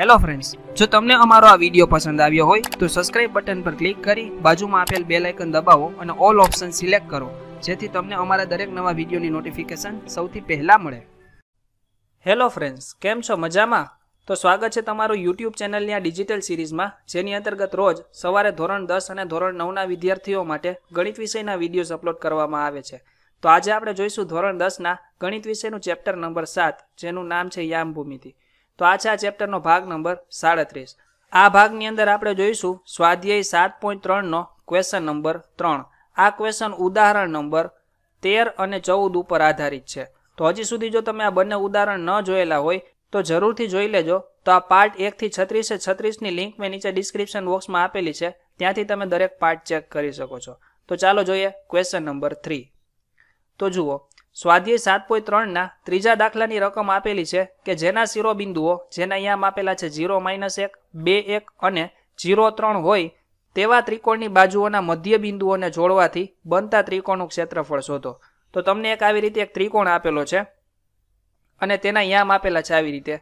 hello friends જો તમને અમારો આ વિડીયો પસંદ આવ્યો હોય તો સબસ્ક્રાઇબ બટન પર ક્લિક કરી બાજુમાં આપેલ બે લાઇકન દબાવો અને ઓલ ઓપ્શન સિલેક્ટ કરો જેથી તમને અમારા દરેક નવા વિડીયોની નોટિફિકેશન સૌથી પહેલાં મળે હેલો ફ્રેન્ડ્સ કેમ છો મજામાં તો સ્વાગત છે તમારું યુટ્યુબ ચેનલની આ ડિજિટલ સિરીઝમાં જેની અંતર્ગત રોજ સવારે ધોરણ દસ અને ધોરણ નવના વિદ્યાર્થીઓ માટે ગણિત વિષયના વિડીયોઝ અપલોડ કરવામાં આવે છે તો આજે આપણે જોઈશું ધોરણ દસના ગણિત વિષયનું ચેપ્ટર નંબર સાત જેનું નામ છે યામ ભૂમિતિ તો આ છે આ ચેપ્ટરનો ભાગ નંબર સાડત્રીસ આ ભાગની અંદર આપણે જોઈશું સ્વાધ્યાય સાત પોઈન્ટ ત્રણનો ક્વેશ્ચન નંબર ત્રણ આ ક્વેશ્ચન ઉદાહરણ નંબર તેર અને ચૌદ ઉપર આધારિત છે તો હજી સુધી જો તમે આ બંને ઉદાહરણ ન જોયેલા હોય તો જરૂરથી જોઈ લેજો તો આ પાર્ટ એકથી છત્રીસે છત્રીસની લિંક મેં નીચે ડિસ્ક્રિપ્શન બોક્સમાં આપેલી છે ત્યાંથી તમે દરેક પાર્ટ ચેક કરી શકો છો તો ચાલો જોઈએ ક્વેશ્ચન નંબર થ્રી તો જુઓ સ્વાધ્યાય સાત પોઈન્ટ ત્રણના ત્રીજા દાખલાની રકમ આપેલી છે કે જેના શિરોબિંદુઓ જેના યામ આપેલા છે ઝીરો માઇનસ એક બે એક અને જીરો ત્રણ હોય તેવા ત્રિકોણની બાજુઓના મધ્ય બિંદુઓને જોડવાથી બનતા ત્રિકોણનું ક્ષેત્રફળ શોધો તો તમને એક આવી રીતે એક ત્રિકોણ આપેલો છે અને તેના યામ આપેલા છે આવી રીતે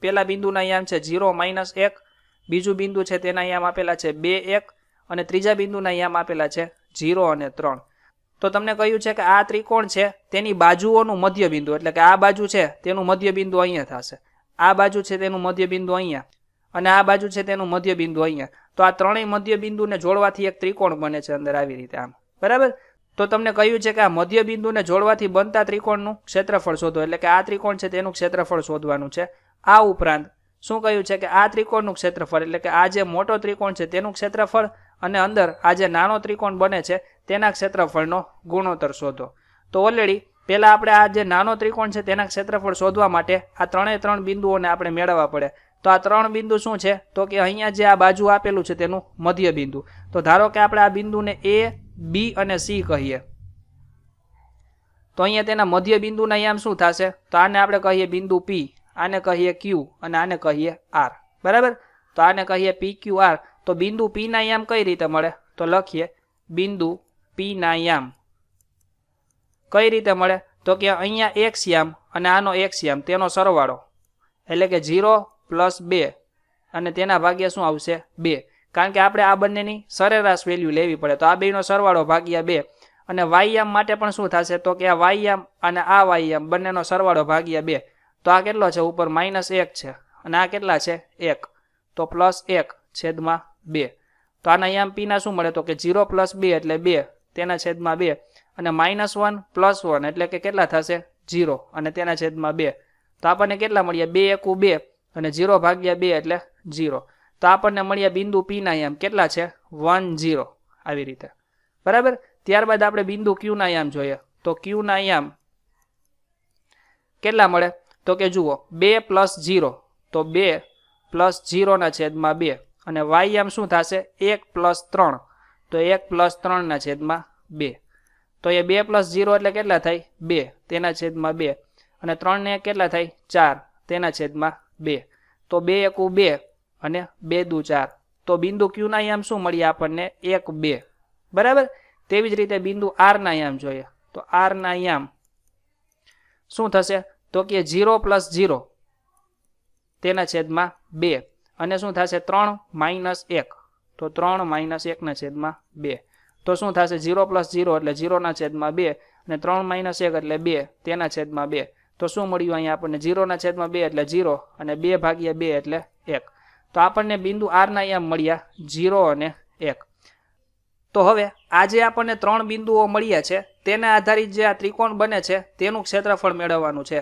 પહેલા બિંદુના યામ છે ઝીરો માઇનસ એક બીજું બિંદુ છે તેના યામ આપેલા છે બે એક અને ત્રીજા બિંદુના યામ આપેલા છે ઝીરો અને ત્રણ તો તમને કહ્યું છે કે આ ત્રિકોણ છે તેની બાજુઓનું મધ્યબિંદુ એટલે કે આ બાજુ છે તેનું મધ્યબિંદુ અહીંયા થશે આ બાજુ છે તેનું મધ્યબિંદુ અહીંયા અને આ બાજુ છે તેનું મધ્યબિંદુ અહીંયા તો આ ત્રણેય મધ્યબિંદુને જોડવાથી એક ત્રિકોણ બને છે અંદર આવી રીતે આમ બરાબર તો તમને કહ્યું છે કે આ મધ્યબિંદુને જોડવાથી બનતા ત્રિકોણનું ક્ષેત્રફળ શોધો એટલે કે આ ત્રિકોણ છે તેનું ક્ષેત્રફળ શોધવાનું છે આ ઉપરાંત શું કહ્યું છે કે આ ત્રિકોણનું ક્ષેત્રફળ એટલે કે આ જે મોટો ત્રિકોણ છે તેનું ક્ષેત્રફળ અને અંદર આ જે નાનો ત્રિકોણ બને છે તેના ક્ષેત્રફળનો ગુણોત્તર શોધો તો ઓલરેડી પહેલાં આપણે આ જે નાનો ત્રિકોણ છે તેના ક્ષેત્રફળ શોધવા માટે આ ત્રણે ત્રણ બિંદુઓને આપણે મેળવવા પડે તો આ ત્રણ બિંદુ શું છે તો કે અહીંયા જે આ બાજુ આપેલું છે તેનું મધ્ય બિંદુ તો ધારો કે આપણે આ બિંદુને એ બી અને સી કહીએ તો અહીંયા તેના મધ્ય બિંદુના આમ શું થશે તો આને આપણે કહીએ બિંદુ પી આને કહીએ ક્યુ અને આને કહીએ આર બરાબર તો આને કહીએ પી ક્યુ આર તો બિંદુ પીના આમ કઈ રીતે મળે તો લખીએ બિંદુ પિનાયામ કઈ રીતે મળે તો કે અહીંયા એક શ્યામ અને આનો એક શ્યામ તેનો સરવાળો એટલે કે ઝીરો પ્લસ બે અને તેના ભાગ્યા શું આવશે બે કારણ કે આપણે આ બંનેની સરેરાશ વેલ્યુ લેવી પડે તો આ બેનો સરવાળો ભાગ્યા બે અને વાયયામ માટે પણ શું થશે તો કે આ વાયયામ અને આ વાયયામ બંનેનો સરવાળો ભાગ્યા બે તો આ કેટલો છે ઉપર માઇનસ એક છે અને આ કેટલા છે એક તો પ્લસ એક છેદમાં બે તો આના યામ પીના શું મળે તો કે ઝીરો પ્લસ બે એટલે બે તેના છેદમાં બે અને માઇનસ વન પ્લસ વન એટલે કે કેટલા થશે જીરો અને તેના છેદમાં બે તો આપણને કેટલા મળ્યા બે એકુ બે અને જીરો ભાગ્યા બે એટલે જીરો તો આપણને મળ્યા બિંદુ પીના યામ કેટલા છે વન જીરો આવી રીતે બરાબર ત્યારબાદ આપણે બિંદુ ક્યુના યામ જોઈએ તો ક્યુના યામ કેટલા મળે તો કે જુઓ બે પ્લસ જીરો તો બે પ્લસ જીરોના છેદમાં બે અને વાય યામ શું થશે એક પ્લસ ત્રણ તો એક પ્લસ ત્રણના છેદમાં બે તો એ બે પ્લસ ઝીરો એટલે કેટલા થાય બે તેના છેદમાં બે અને ત્રણને કેટલા થાય ચાર તેના છેદમાં બે તો બે એકું બે અને બે દુ ચાર તો બિંદુ ક્યુના આયામ શું મળીએ આપણને એક બે બરાબર તેવી જ રીતે બિંદુ આરના આયામ જોઈએ તો આરના આયામ શું થશે તો કે ઝીરો પ્લસ ઝીરો તેના છેદમાં બે અને શું થશે ત્રણ માઇનસ એક તો ત્રણ માઇનસ એકના છેદમાં બે તો શું થશે ઝીરો પ્લસ ઝીરો એટલે ઝીરોના છેદમાં બે અને ત્રણ માઇનસ એક એટલે બે તેના છેદમાં બે તો શું મળ્યું અહીંયા આપણને ઝીરોના છેદમાં બે એટલે ઝીરો અને બે ભાગ્યા બે એટલે એક તો આપણને બિંદુ આરના અહીંયા મળ્યા ઝીરો અને એક તો હવે આજે આપણને ત્રણ બિંદુઓ મળ્યા છે તેના આધારિત જે આ ત્રિકોણ બને છે તેનું ક્ષેત્રફળ મેળવવાનું છે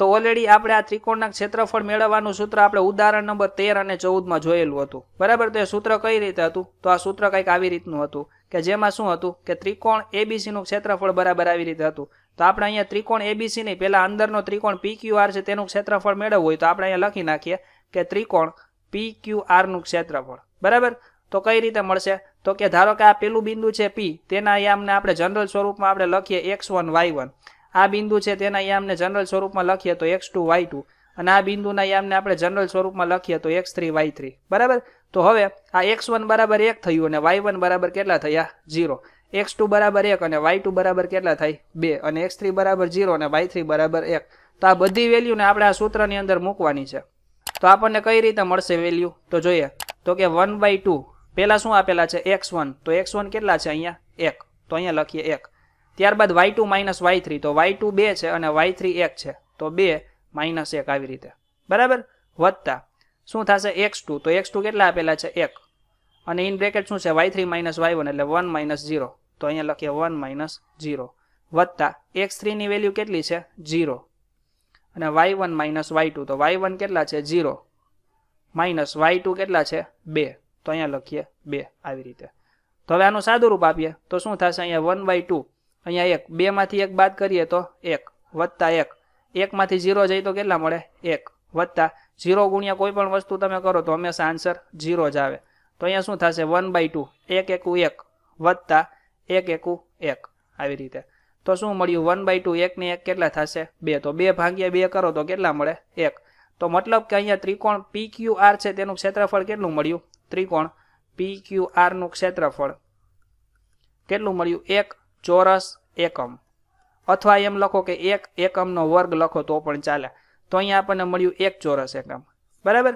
તો ઓલરેડી આપણે આ ત્રિકોણના ક્ષેત્રફળ મેળવવાનું સૂત્ર આપણે ઉદાહરણ નંબર તેર અને ચૌદમાં જોયેલું હતું બરાબર તો એ સૂત્ર કઈ રીતે હતું તો આ સૂત્ર કંઈક આવી રીતનું હતું કે જેમાં શું હતું કે ત્રિકોણ એબીસીનું ક્ષેત્રફળ બરાબર આવી રીતે હતું તો આપણે અહીંયા ત્રિકોણ એબીસી નહીં પહેલાં અંદરનો ત્રિકોણ પી ક્યુ આર છે તેનું ક્ષેત્રફળ મેળવવું હોય તો આપણે અહીંયા લખી નાખીએ કે ત્રિકોણ પી ક્યુ આરનું ક્ષેત્રફળ બરાબર તો કઈ રીતે મળશે તો કે ધારો કે આ પેલું બિંદુ છે પી તેના યામને આપણે જનરલ સ્વરૂપમાં આપણે લખીએ એક્સ વન વાય વન આ બિંદુ છે તેના યામને જનરલ સ્વરૂપમાં લખીએ તો એક્સ ટુ વાય ટુ અને આ બિંદુના યામને આપણે જનરલ સ્વરૂપમાં લખીએ તો એક્સ થ્રી વાય થ્રી બરાબર તો હવે આ એક્સ વન બરાબર એક થયું અને વાય વન બરાબર કેટલા થયા ઝીરો એક્સ ટુ બરાબર એક અને વાય ટુ બરાબર કેટલા થાય બે અને એક્સ થ્રી બરાબર ઝીરો અને વાય થ્રી બરાબર એક તો આ બધી વેલ્યુને આપણે આ સૂત્રની અંદર મૂકવાની છે તો આપણને કઈ રીતે મળશે વેલ્યુ તો જોઈએ તો કે વન બાય ટુ પહેલાં શું આપેલા છે એક્સ વન તો એક્સ વન કેટલા છે અહીંયા એક તો અહીંયા લખીએ એક ત્યારબાદ y two minus y three તો વાય ટુ બે છે અને વાય થ્રી એક છે તો બે માઇનસ એક આવી રીતે બરાબર વત્તા શું થશે એક્સ ટુ તો એક્સ ટુ કેટલા આપેલા છે એક અને ઇન બ્રેકેટ શું છે y three minus y one એટલે વન માઇનસ ઝીરો તો અહીંયા લખીએ વન માઇનસ ઝીરો વત્તા એક્સ થ્રીની વેલ્યુ કેટલી છે ઝીરો અને y one minus y two તો વાય વન કેટલા છે ઝીરો માઇનસ વાય ટુ કેટલા છે બે તો અહીંયા લખીએ બે આવી રીતે તો હવે આનું સાદું રૂપ આપીએ તો શું થશે અહીંયા વન બાય ટુ અહીંયા એક બેમાંથી એક બાદ કરીએ તો એક વત્તા એક એકમાંથી ઝીરો જાય તો કેટલા મળે એક વત્તા ઝીરો ગુણ્યા કોઈ પણ વસ્તુ તમે કરો તો હંમેશા આન્સર ઝીરો જ આવે તો અહીંયા શું થશે વન બાય ટુ એક એકું એક વત્તા એક એકું એક આવી રીતે તો શું મળ્યું વન બાય ટુ એકને એક કેટલા થશે બે તો બે ભાગ્યા બે કરો તો કેટલા મળે એક તો મતલબ કે અહીંયા ત્રિકોણ પી ક્યુ આર છે તેનું ક્ષેત્રફળ કેટલું મળ્યું ત્રિકોણ પી ક્યુ આરનું ક્ષેત્રફળ કેટલું મળ્યું એક ચોરસ એકમ અથવા એમ લખો કે એક એકમનો વર્ગ લખો તો પણ ચાલે તો અહીંયા આપણને મળ્યું એક ચોરસ એકમ બરાબર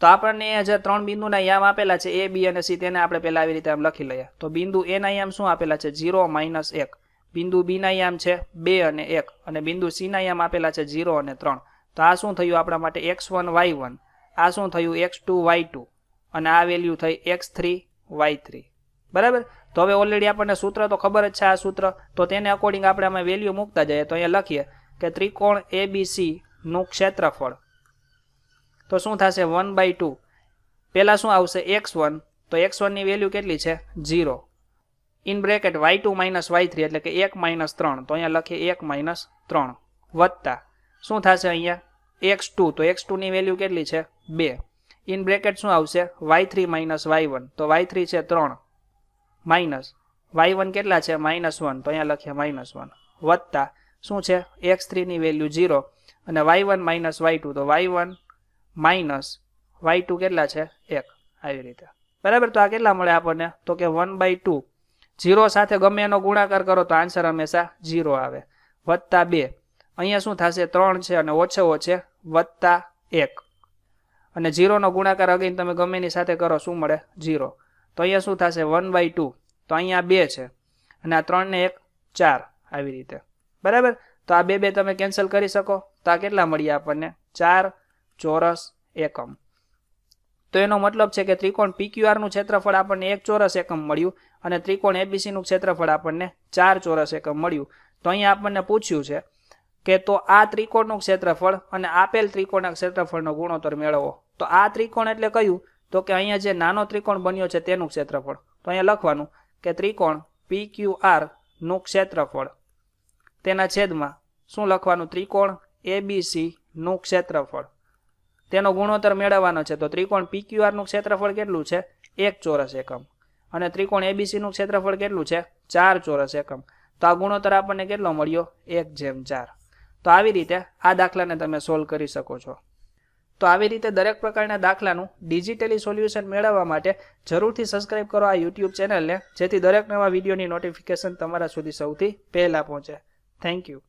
તો આપણને જે ત્રણ બિંદુના યામ આપેલા છે એ બી અને સી તેને આપણે પહેલાં આવી રીતે આમ લખી લઈએ તો બિંદુ એના યામ શું આપેલા છે ઝીરો માઇનસ એક બિંદુ બીના યામ છે બે અને એક અને બિંદુ સીના યામ આપેલા છે ઝીરો અને ત્રણ તો આ શું થયું આપણા માટે એક્સ વન વાય વન આ શું થયું એક્સ ટુ વાય ટુ અને આ વેલ્યુ થઈ એક્સ થ્રી વાય થ્રી બરાબર તો હવે ઓલરેડી આપણને સૂત્ર તો ખબર જ છે આ સૂત્ર તો તેને અકોર્ડિંગ આપણે અમે વેલ્યુ મૂકતા જઈએ તો અહીંયા લખીએ કે ત્રિકોણ એ નું ક્ષેત્રફળ તો શું થશે વન બાય ટુ પહેલાં શું આવશે એક્સ વન તો એક્સ વનની વેલ્યુ કેટલી છે zero in bracket y two minus y three એટલે કે એક માઇનસ ત્રણ તો અહીંયા લખીએ એક માઇનસ ત્રણ વત્તા શું થશે અહીંયા એક્સ ટુ તો એક્સ ટુની વેલ્યુ કેટલી છે બે ઇન બ્રેકેટ શું આવશે y three minus y one તો વાય થ્રી છે ત્રણ માઇનસ વાય વન કેટલા છે માઇનસ વન તો અહીંયા લખીએ માઇનસ વન વત્તા શું છે એક્સ થ્રીની વેલ્યુ ઝીરો અને y one minus y two તો y one minus y two કેટલા છે એક આવી રીતે બરાબર તો આ કેટલા મળે આપણને તો કે વન બાય ટુ ઝીરો સાથે ગમે એનો ગુણાકાર કરો તો આન્સર હંમેશા ઝીરો આવે વત્તા બે અહીંયા શું થશે ત્રણ છે અને ઓછે ઓછે વત્તા એક અને ઝીરોનો ગુણાકાર અગેન તમે ગમેની સાથે કરો શું મળે ઝીરો તો અહીંયા શું થશે વન બાય ટુ તો અહીંયા બે છે અને આ ત્રણને એક ચાર આવી રીતે બરાબર તો આ બે બે તમે કેન્સલ કરી શકો તો આ કેટલા મળ્યા આપણને ચાર ચોરસ એકમ તો એનો મતલબ છે કે ત્રિકોણ પીક્યુઆરનું ક્ષેત્રફળ આપણને એક ચોરસ એકમ મળ્યું અને ત્રિકોણ એબીસીનું ક્ષેત્રફળ આપણને ચાર ચોરસ એકમ મળ્યું તો અહીંયા આપણને પૂછ્યું છે કે તો આ ત્રિકોણનું ક્ષેત્રફળ અને આપેલ ત્રિકોણના ક્ષેત્રફળનો ગુણોત્તર મેળવો તો આ ત્રિકોણ એટલે કયું તો કે અહીંયા જે નાનો ત્રિકોણ બન્યો છે તેનું ક્ષેત્રફળ તો અહીંયા લખવાનું કે ત્રિકોણ પી ક્યુ આરનું ક્ષેત્રફળ તેના છેદમાં શું લખવાનું ત્રિકોણ એ બી સીનું ક્ષેત્રફળ તેનો ગુણોત્તર મેળવવાનો છે તો ત્રિકોણ પી ક્યુ આરનું ક્ષેત્રફળ કેટલું છે એક ચોરસ એકમ અને ત્રિકોણ એબીસીનું ક્ષેત્રફળ કેટલું છે ચાર ચોરસ એકમ તો આ ગુણોત્તર આપણને કેટલો મળ્યો એક જેમ ચાર તો આવી રીતે આ દાખલાને તમે સોલ્વ કરી શકો છો તો આવી રીતે દરેક પ્રકારના દાખલાનું ડિજિટલી સોલ્યુશન મેળવવા માટે જરૂરથી સબસ્ક્રાઇબ કરો આ યુટ્યુબ ચેનલને જેથી દરેક નવા વિડીયોની નોટિફિકેશન તમારા સુધી સૌથી પહેલાં પહોંચે થેન્ક યુ